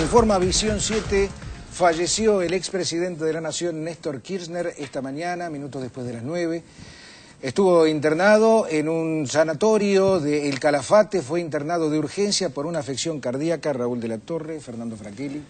Informa Visión 7, falleció el expresidente de la Nación, Néstor Kirchner, esta mañana, minutos después de las 9. Estuvo internado en un sanatorio de El Calafate, fue internado de urgencia por una afección cardíaca, Raúl de la Torre, Fernando Fraquelli.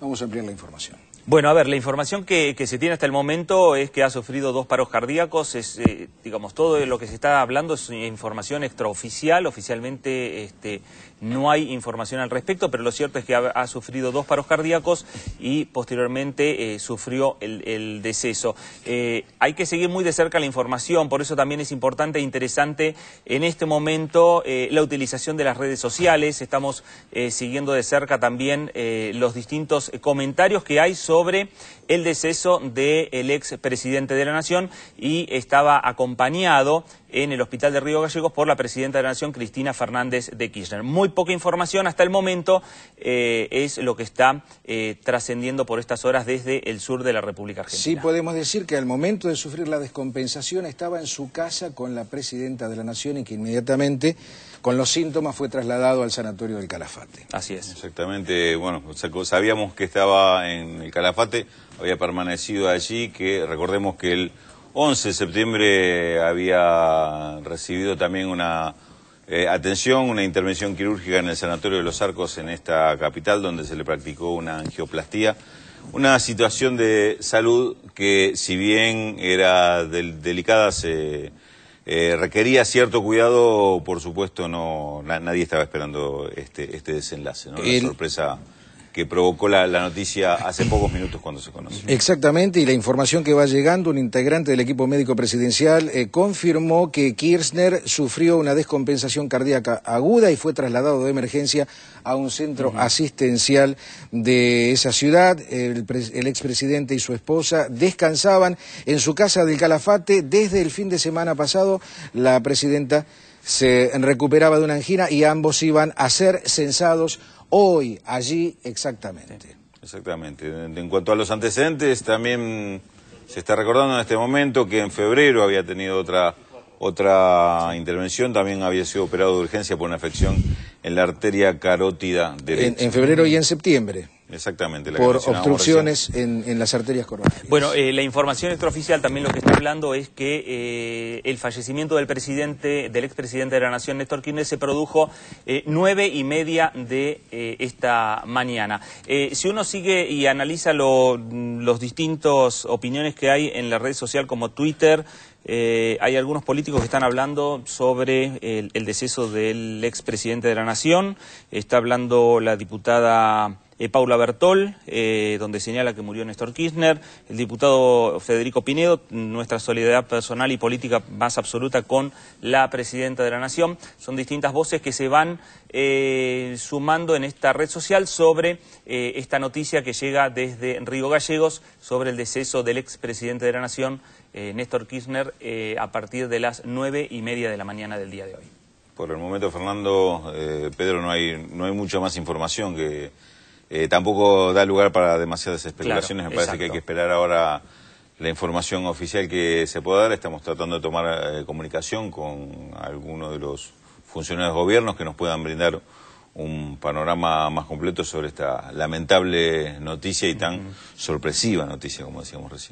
Vamos a ampliar la información. Bueno, a ver, la información que, se tiene hasta el momento es que ha sufrido dos paros cardíacos. Es, eh, digamos, todo lo que se está hablando es información extraoficial. Oficialmente este, no hay información al respecto, pero lo cierto es que ha, sufrido dos paros cardíacos y posteriormente eh, sufrió el, deceso. Eh, hay que seguir muy de cerca la información, por eso también es importante e interesante en este momento la utilización de las redes sociales. Estamos siguiendo de cerca también los distintos comentarios que hay sobre sobre el deceso del ex presidente de la Nación y estaba acompañado en el Hospital de Río Gallegos por la presidenta de la Nación, Cristina Fernández de Kirchner. Muy poca información hasta el momento eh, es lo que está eh, trascendiendo por estas horas desde el sur de la República Argentina. Sí, podemos decir que al momento de sufrir la descompensación estaba en su casa con la presidenta de la Nación y que inmediatamente con los síntomas fue trasladado al sanatorio del Calafate. Así es. Exactamente, bueno, sabíamos que estaba en el Calafate había permanecido allí, que recordemos que el 11 de septiembre había recibido también una eh, atención, una intervención quirúrgica en el Sanatorio de los Arcos en esta capital, donde se le practicó una angioplastía. Una situación de salud que, si bien era delicada, se eh, requería cierto cuidado, por supuesto, no nadie estaba esperando este, este desenlace, ¿no? La sorpresa que provocó la, noticia hace pocos minutos cuando se conoció. Exactamente, y la información que va llegando, un integrante del equipo médico presidencial eh, confirmó que Kirchner sufrió una descompensación cardíaca aguda y fue trasladado de emergencia a un centro asistencial de esa ciudad. El, el expresidente y su esposa descansaban en su casa del Calafate desde el fin de semana pasado. La presidenta se recuperaba de una angina y ambos iban a ser censados hoy, allí, exactamente. exactamente. En cuanto a los antecedentes, también se está recordando en este momento que en febrero había tenido otra otra intervención, también había sido operado de urgencia por una afección en la arteria carótida derecha. en febrero y en septiembre. Exactamente. por obstrucciones en, las arterias coronarias. Bueno, eh, la información extraoficial también lo que está hablando es que eh, el fallecimiento del presidente, del expresidente de la Nación, Néstor Kirchner, se produjo eh, nueve y media de esta mañana. si uno sigue y analiza los distintos opiniones que hay en la red social como Twitter, hay algunos políticos que están hablando sobre el, el deceso del expresidente de la Nación. Está hablando la diputada eh, Paula Bertol, eh, donde señala que murió Néstor Kirchner, el diputado Federico Pinedo, nuestra solidaridad personal y política más absoluta con la presidenta de la Nación. Son distintas voces que se van eh, sumando en esta red social sobre esta noticia que llega desde Río Gallegos sobre el deceso del expresidente de la Nación, Néstor Kirchner, a partir de las nueve y media de la mañana del día de hoy. Por el momento, Fernando, Pedro, no hay mucha más información que, eh, tampoco da lugar para demasiadas especulaciones. Me parece que hay que esperar ahora la información oficial que se pueda dar. Estamos tratando de tomar eh, comunicación con algunos de los funcionarios de gobiernos que nos puedan brindar un panorama más completo sobre esta lamentable noticia y tan sorpresiva noticia, como decíamos recién.